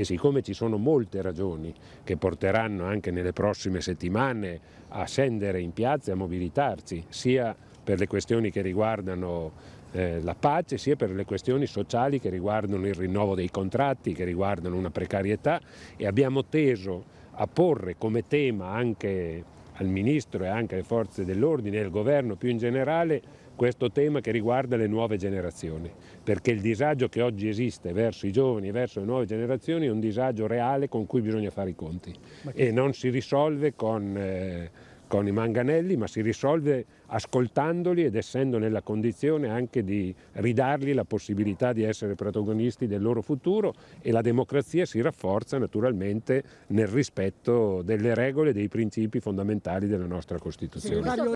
e siccome ci sono molte ragioni che porteranno anche nelle prossime settimane a scendere in piazza e a mobilitarci, sia per le questioni che riguardano eh, la pace, sia per le questioni sociali che riguardano il rinnovo dei contratti, che riguardano una precarietà e abbiamo teso a porre come tema anche al Ministro e anche alle forze dell'ordine e al governo più in generale questo tema che riguarda le nuove generazioni, perché il disagio che oggi esiste verso i giovani e verso le nuove generazioni è un disagio reale con cui bisogna fare i conti e non si risolve con... Eh, con i manganelli, ma si risolve ascoltandoli ed essendo nella condizione anche di ridargli la possibilità di essere protagonisti del loro futuro e la democrazia si rafforza naturalmente nel rispetto delle regole e dei principi fondamentali della nostra Costituzione.